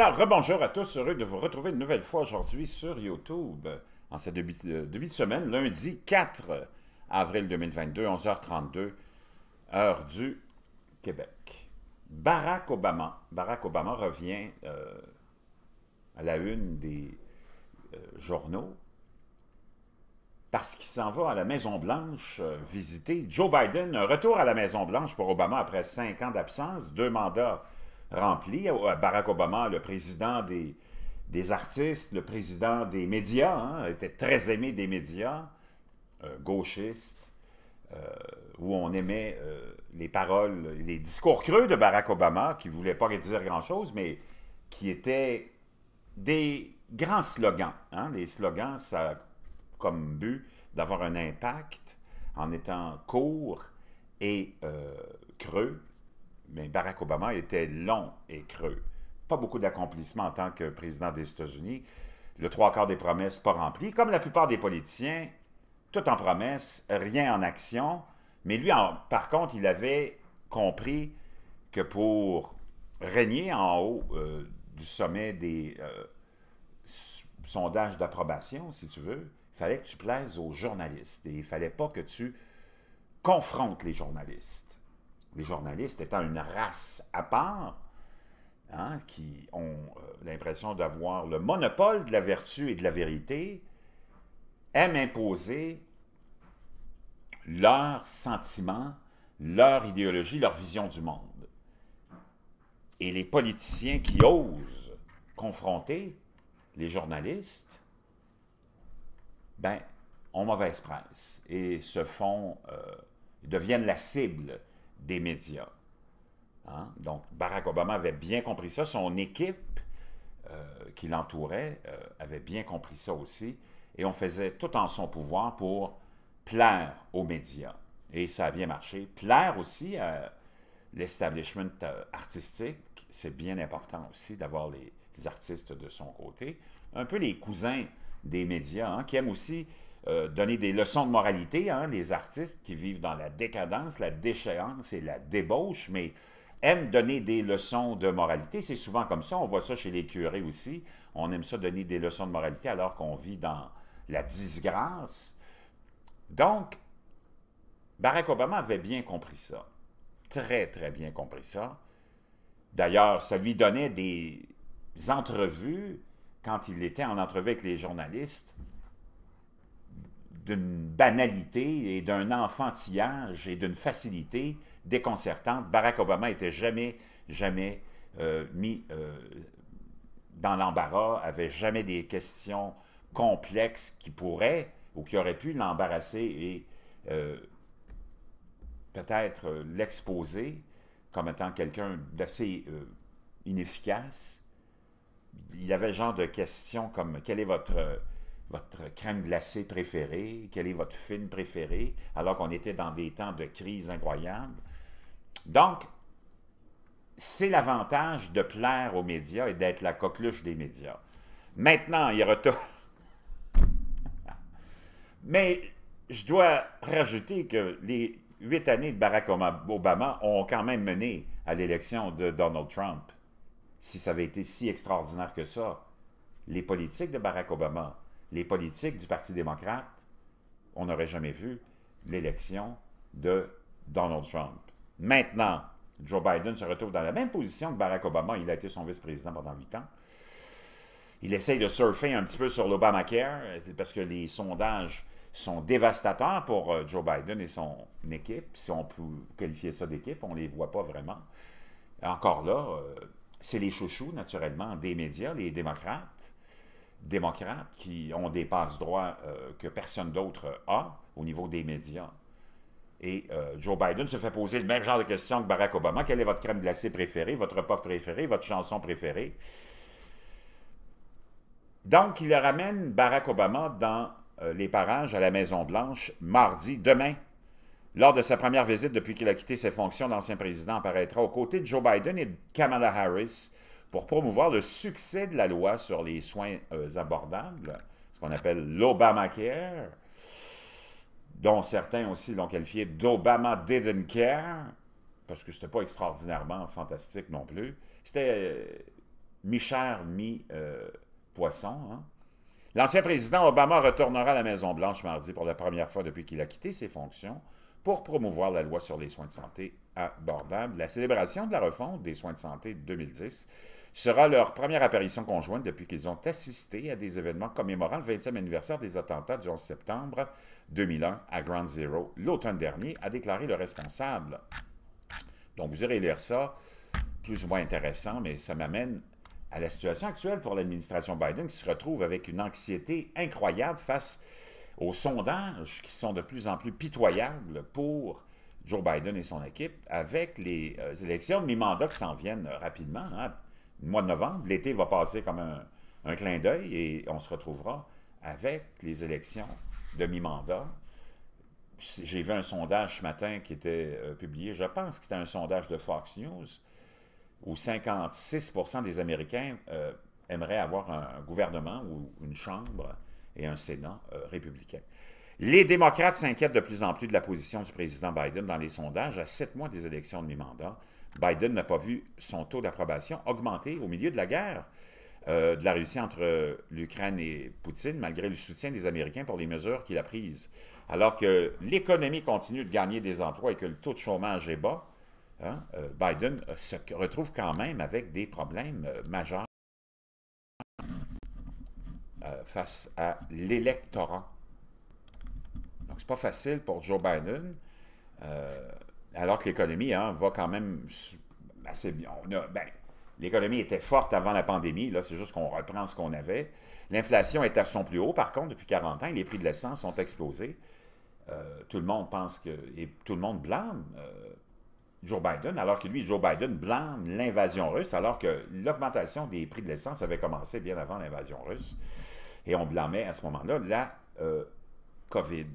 Alors, rebonjour à tous, heureux de vous retrouver une nouvelle fois aujourd'hui sur YouTube en cette euh, début, de semaine, lundi 4 avril 2022, 11h32, heure du Québec. Barack Obama, Barack Obama revient euh, à la une des euh, journaux parce qu'il s'en va à la Maison-Blanche visiter Joe Biden. Un retour à la Maison-Blanche pour Obama après cinq ans d'absence, deux mandats rempli. Euh, Barack Obama, le président des, artistes, le président des médias, hein, était très aimé des médias, euh, gauchistes, euh, où on aimait les paroles, les discours creux de Barack Obama, qui ne voulait pas dire grand-chose, mais qui étaient des grands slogans. Hein. Les slogans, ça a comme but d'avoir un impact en étant court et creux mais Barack Obama était long et creux. Pas beaucoup d'accomplissements en tant que président des États-Unis. Le trois quarts des promesses pas remplies. Comme la plupart des politiciens, tout en promesses, rien en action. Mais lui, par contre, il avait compris que pour régner en haut euh, du sommet des euh, sondages d'approbation, si tu veux, il fallait que tu plaises aux journalistes. Et il ne fallait pas que tu confrontes les journalistes les journalistes étant une race à part, hein, qui ont euh, l'impression d'avoir le monopole de la vertu et de la vérité, aiment imposer leurs sentiments, leur idéologie, leur vision du monde. Et les politiciens qui osent confronter les journalistes, ben, ont mauvaise presse et se font, euh, deviennent la cible des médias. Hein? Donc, Barack Obama avait bien compris ça. Son équipe euh, qui l'entourait euh, avait bien compris ça aussi. Et on faisait tout en son pouvoir pour plaire aux médias. Et ça a bien marché. Plaire aussi à l'establishment euh, artistique, c'est bien important aussi d'avoir les, artistes de son côté. Un peu les cousins des médias, hein, qui aiment aussi euh, donner des leçons de moralité les hein, artistes qui vivent dans la décadence, la déchéance et la débauche, mais aiment donner des leçons de moralité. C'est souvent comme ça, on voit ça chez les curés aussi. On aime ça donner des leçons de moralité alors qu'on vit dans la disgrâce. Donc, Barack Obama avait bien compris ça. Très, très bien compris ça. D'ailleurs, ça lui donnait des entrevues quand il était en entrevue avec les journalistes d'une banalité et d'un enfantillage et d'une facilité déconcertante. Barack Obama n'était jamais, jamais euh, mis euh, dans l'embarras, avait jamais des questions complexes qui pourraient ou qui auraient pu l'embarrasser et euh, peut-être l'exposer comme étant quelqu'un d'assez inefficace. Il avait le genre de questions comme « Quel est votre votre crème glacée préférée, quel est votre film préféré, alors qu'on était dans des temps de crise incroyable. Donc, c'est l'avantage de plaire aux médias et d'être la coqueluche des médias. Maintenant, il retourne. Mais je dois rajouter que les huit années de Barack Obama ont quand même mené à l'élection de Donald Trump. Si ça avait été si extraordinaire que ça, les politiques de Barack Obama les politiques du Parti démocrate, on n'aurait jamais vu l'élection de Donald Trump. Maintenant, Joe Biden se retrouve dans la même position que Barack Obama. Il a été son vice-président pendant huit ans. Il essaye de surfer un petit peu sur l'Obamacare parce que les sondages sont dévastateurs pour euh, Joe Biden et son équipe. Si on peut qualifier ça d'équipe, on ne les voit pas vraiment. Encore là, euh, c'est les chouchous, naturellement, des médias, les démocrates démocrates qui ont des passe-droits euh, que personne d'autre a au niveau des médias. Et euh, Joe Biden se fait poser le même genre de questions que Barack Obama. Quelle est votre crème glacée préférée, votre repas préféré, votre chanson préférée? Donc, il ramène Barack Obama dans euh, les parages à la Maison-Blanche mardi, demain, lors de sa première visite depuis qu'il a quitté ses fonctions, d'ancien président apparaîtra aux côtés de Joe Biden et de Kamala Harris pour promouvoir le succès de la loi sur les soins euh, abordables, ce qu'on appelle l'Obamacare, dont certains aussi l'ont qualifié d'Obama Didn't Care, parce que c'était pas extraordinairement fantastique non plus. C'était euh, mi-chair, mi-poisson. Euh, hein. L'ancien président Obama retournera à la Maison-Blanche mardi pour la première fois depuis qu'il a quitté ses fonctions pour promouvoir la loi sur les soins de santé abordables. La célébration de la refonte des soins de santé 2010 sera leur première apparition conjointe depuis qu'ils ont assisté à des événements commémorant le 20e anniversaire des attentats du 11 septembre 2001 à Ground Zero l'automne dernier, a déclaré le responsable. Donc, vous irez lire ça, plus ou moins intéressant, mais ça m'amène à la situation actuelle pour l'administration Biden qui se retrouve avec une anxiété incroyable face aux sondages qui sont de plus en plus pitoyables pour Joe Biden et son équipe avec les euh, élections de mi-mandat qui s'en viennent euh, rapidement. Hein mois de novembre, l'été va passer comme un, clin d'œil et on se retrouvera avec les élections de mi-mandat. J'ai vu un sondage ce matin qui était euh, publié, je pense que c'était un sondage de Fox News, où 56 des Américains euh, aimeraient avoir un gouvernement ou une Chambre et un Sénat euh, républicain. Les démocrates s'inquiètent de plus en plus de la position du président Biden dans les sondages à sept mois des élections de mi-mandat. Biden n'a pas vu son taux d'approbation augmenter au milieu de la guerre euh, de la Russie entre euh, l'Ukraine et Poutine, malgré le soutien des Américains pour les mesures qu'il a prises. Alors que l'économie continue de gagner des emplois et que le taux de chômage est bas, hein, euh, Biden se retrouve quand même avec des problèmes majeurs face à l'électorat c'est pas facile pour Joe Biden, euh, alors que l'économie hein, va quand même assez bien. Ben, l'économie était forte avant la pandémie, là, c'est juste qu'on reprend ce qu'on avait. L'inflation est à son plus haut, par contre, depuis 40 ans, les prix de l'essence ont explosé. Euh, tout le monde pense que. Et tout le monde blâme euh, Joe Biden, alors que lui, Joe Biden blâme l'invasion russe, alors que l'augmentation des prix de l'essence avait commencé bien avant l'invasion russe. Et on blâmait à ce moment-là la COVID.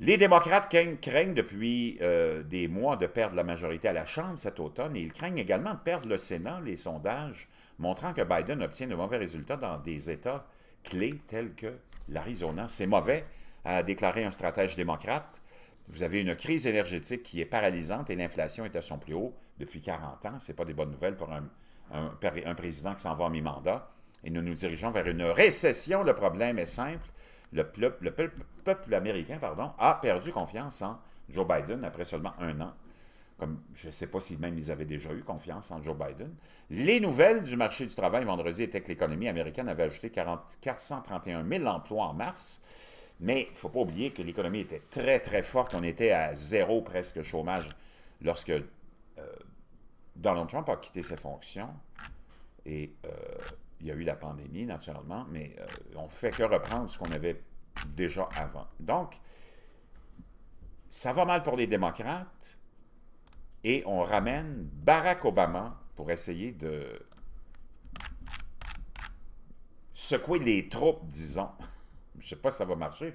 Les démocrates craignent, depuis euh, des mois de perdre la majorité à la Chambre cet automne et ils craignent également de perdre le Sénat, les sondages montrant que Biden obtient de mauvais résultats dans des États clés tels que l'Arizona. C'est mauvais, a déclaré un stratège démocrate. Vous avez une crise énergétique qui est paralysante et l'inflation est à son plus haut depuis 40 ans. Ce n'est pas des bonnes nouvelles pour un, un président qui s'en va à mi-mandat. Et nous nous dirigeons vers une récession. Le problème est simple le, peuple américain pardon, a perdu confiance en Joe Biden après seulement un an. Comme je ne sais pas si même ils avaient déjà eu confiance en Joe Biden. Les nouvelles du marché du travail vendredi étaient que l'économie américaine avait ajouté 431 000 emplois en mars. Mais il ne faut pas oublier que l'économie était très, très forte. On était à zéro presque chômage lorsque euh, Donald Trump a quitté ses fonctions. Et euh, il y a eu la pandémie, naturellement, mais euh, on ne fait que reprendre ce qu'on avait déjà avant. Donc, ça va mal pour les démocrates et on ramène Barack Obama pour essayer de secouer les troupes, disons. Je ne sais pas si ça va marcher.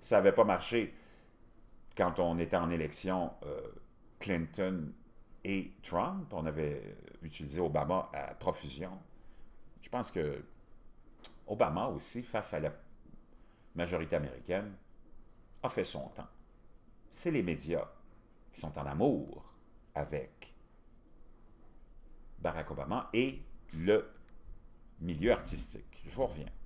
Ça n'avait pas marché quand on était en élection euh, Clinton et Trump. On avait euh, utilisé Obama à profusion. Je pense que Obama aussi, face à la majorité américaine, a fait son temps. C'est les médias qui sont en amour avec Barack Obama et le milieu artistique. Je vous reviens.